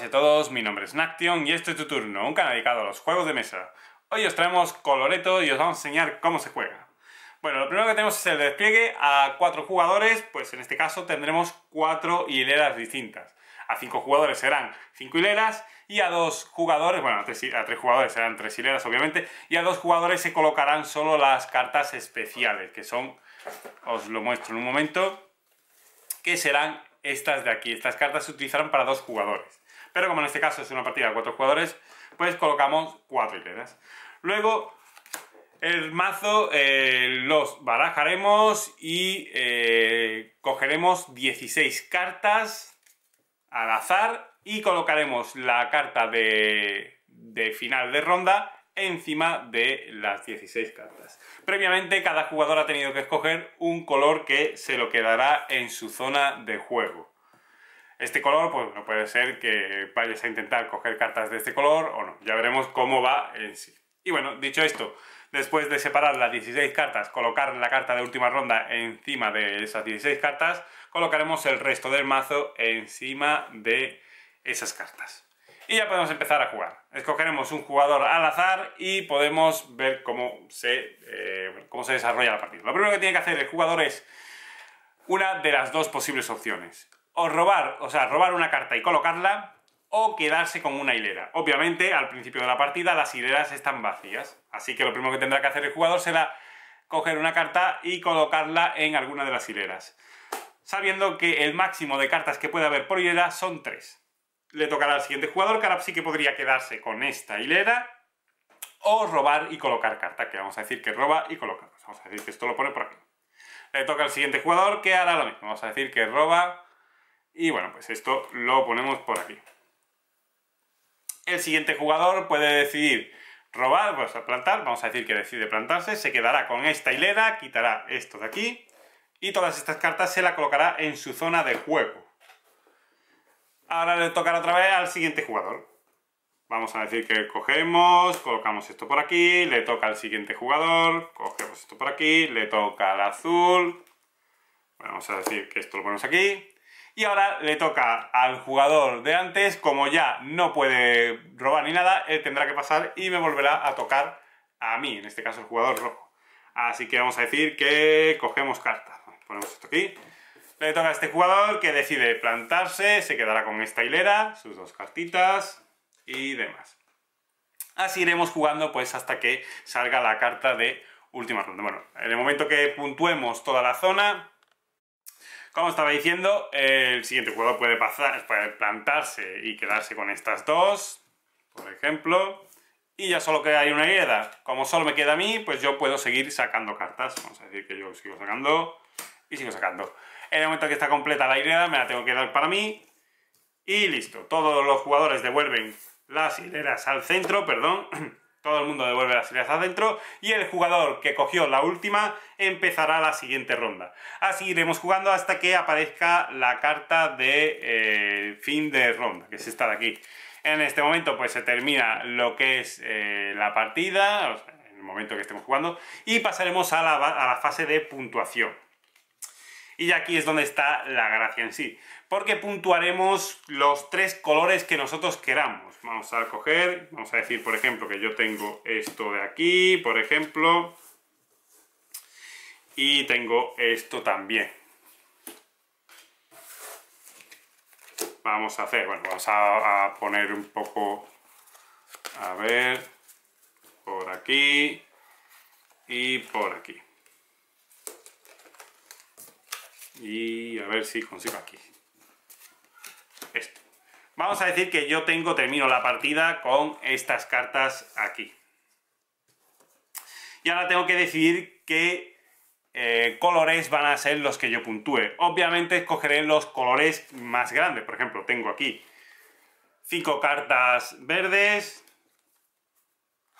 y a todos, mi nombre es Naction y este es tu turno, un canal dedicado a los juegos de mesa. Hoy os traemos Coloreto y os vamos a enseñar cómo se juega. Bueno, lo primero que tenemos es el despliegue a cuatro jugadores, pues en este caso tendremos cuatro hileras distintas. A cinco jugadores serán cinco hileras y a dos jugadores, bueno, a tres, jugadores serán tres hileras obviamente, y a dos jugadores se colocarán solo las cartas especiales, que son, os lo muestro en un momento, que serán estas de aquí. Estas cartas se utilizarán para dos jugadores pero como en este caso es una partida de cuatro jugadores, pues colocamos cuatro hileras. Luego, el mazo eh, los barajaremos y eh, cogeremos 16 cartas al azar y colocaremos la carta de final de ronda encima de las 16 cartas. Previamente cada jugador ha tenido que escoger un color que se lo quedará en su zona de juego. Este color, pues no puede ser que vayas a intentar coger cartas de este color o no. Ya veremos cómo va en sí. Y bueno, dicho esto, después de separar las 16 cartas, colocar la carta de última ronda encima de esas 16 cartas, colocaremos el resto del mazo encima de esas cartas. Y ya podemos empezar a jugar. Escogeremos un jugador al azar y podemos ver cómo se, eh, cómo se desarrolla la partida. Lo primero que tiene que hacer el jugador es una de las dos posibles opciones o robar, o sea, robar una carta y colocarla, o quedarse con una hilera. Obviamente, al principio de la partida las hileras están vacías, así que lo primero que tendrá que hacer el jugador será coger una carta y colocarla en alguna de las hileras, sabiendo que el máximo de cartas que puede haber por hilera son tres. Le tocará al siguiente jugador, que ahora sí que podría quedarse con esta hilera, o robar y colocar carta, que vamos a decir que roba y coloca. Vamos a decir que esto lo pone por aquí. Le toca al siguiente jugador, que hará lo mismo. Vamos a decir que roba y bueno, pues esto lo ponemos por aquí. El siguiente jugador puede decidir robar, pues a plantar, vamos a decir que decide plantarse, se quedará con esta hilera, quitará esto de aquí y todas estas cartas se las colocará en su zona de juego. Ahora le tocará otra vez al siguiente jugador. Vamos a decir que cogemos, colocamos esto por aquí, le toca al siguiente jugador, cogemos esto por aquí, le toca al azul. Vamos a decir que esto lo ponemos aquí. Y ahora le toca al jugador de antes, como ya no puede robar ni nada, él tendrá que pasar y me volverá a tocar a mí, en este caso el jugador rojo. Así que vamos a decir que cogemos cartas. Ponemos esto aquí. Le toca a este jugador que decide plantarse, se quedará con esta hilera, sus dos cartitas y demás. Así iremos jugando pues hasta que salga la carta de última ronda. Bueno, en el momento que puntuemos toda la zona, como estaba diciendo, el siguiente jugador puede pasar, puede plantarse y quedarse con estas dos, por ejemplo, y ya solo queda ahí una hereda. Como solo me queda a mí, pues yo puedo seguir sacando cartas. Vamos a decir que yo sigo sacando y sigo sacando. En el momento que está completa la hilera, me la tengo que dar para mí. Y listo. Todos los jugadores devuelven las hileras al centro, perdón. todo el mundo devuelve las ideas adentro y el jugador que cogió la última empezará la siguiente ronda. Así iremos jugando hasta que aparezca la carta de eh, fin de ronda, que es esta de aquí. En este momento pues se termina lo que es eh, la partida, en el momento que estemos jugando, y pasaremos a la fase de puntuación. Y aquí es donde está la gracia en sí, porque puntuaremos los tres colores que nosotros queramos. Vamos a coger, vamos a decir, por ejemplo, que yo tengo esto de aquí, por ejemplo, y tengo esto también. Vamos a hacer, bueno, vamos a, a poner un poco, a ver, por aquí y por aquí. Y a ver si consigo aquí. Esto. Vamos a decir que yo tengo, termino la partida con estas cartas aquí. Y ahora tengo que decidir qué eh, colores van a ser los que yo puntúe. Obviamente escogeré los colores más grandes. Por ejemplo, tengo aquí cinco cartas verdes,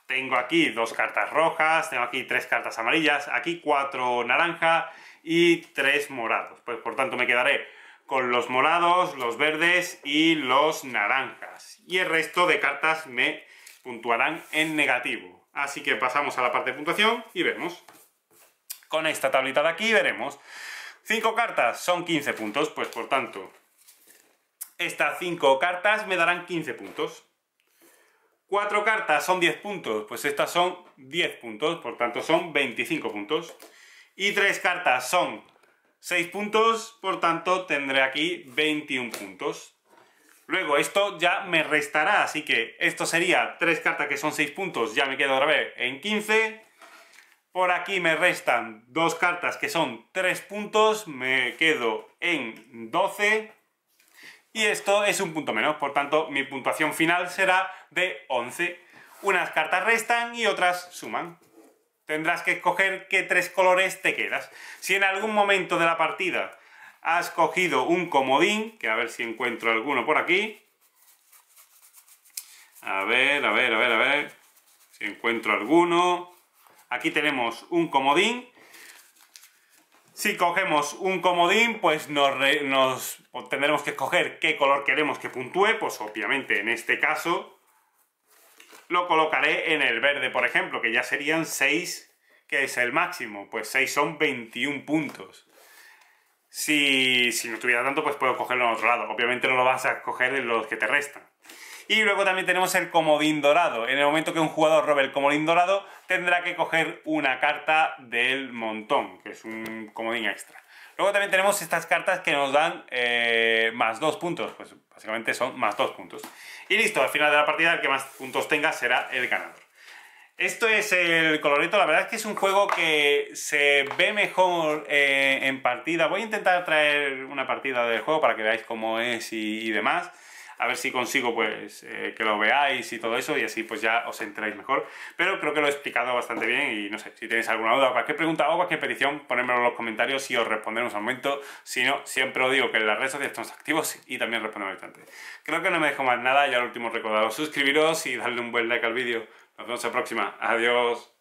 tengo aquí dos cartas rojas, tengo aquí tres cartas amarillas, aquí cuatro naranja y tres morados. Pues por tanto me quedaré con los morados, los verdes y los naranjas. Y el resto de cartas me puntuarán en negativo. Así que pasamos a la parte de puntuación y vemos. Con esta tablita de aquí veremos. cinco cartas son 15 puntos, pues por tanto, estas cinco cartas me darán 15 puntos. Cuatro cartas son 10 puntos, pues estas son 10 puntos, por tanto son 25 puntos y tres cartas son 6 puntos, por tanto tendré aquí 21 puntos. Luego esto ya me restará, así que esto sería tres cartas que son 6 puntos, ya me quedo otra en 15. Por aquí me restan dos cartas que son 3 puntos, me quedo en 12. Y esto es un punto menos, por tanto mi puntuación final será de 11. Unas cartas restan y otras suman. Tendrás que escoger qué tres colores te quedas. Si en algún momento de la partida has cogido un comodín, que a ver si encuentro alguno por aquí. A ver, a ver, a ver, a ver. Si encuentro alguno. Aquí tenemos un comodín. Si cogemos un comodín, pues nos, pues tendremos que escoger qué color queremos que puntúe. Pues obviamente en este caso lo colocaré en el verde, por ejemplo, que ya serían 6, que es el máximo. Pues 6 son 21 puntos. Si, no tuviera tanto, pues puedo cogerlo en otro lado. Obviamente no lo vas a coger en los que te restan. Y luego también tenemos el comodín dorado. En el momento que un jugador robe el comodín dorado, tendrá que coger una carta del montón, que es un comodín extra. Luego también tenemos estas cartas que nos dan eh, más dos puntos, pues básicamente son más dos puntos. Y listo, al final de la partida el que más puntos tenga será el ganador. Esto es el colorito, la verdad es que es un juego que se ve mejor eh, en partida. Voy a intentar traer una partida del juego para que veáis cómo es y demás a ver si consigo pues eh, que lo veáis y todo eso y así pues ya os enteráis mejor. Pero creo que lo he explicado bastante bien y no sé, si tenéis alguna duda cualquier pregunta o cualquier petición, ponedmelo en los comentarios y os responderemos al momento. Si no, siempre os digo que en las redes sociales estamos activos y también respondemos bastante. Creo que no me dejo más nada y al último recordaros suscribiros y darle un buen like al vídeo. Nos vemos la próxima. Adiós.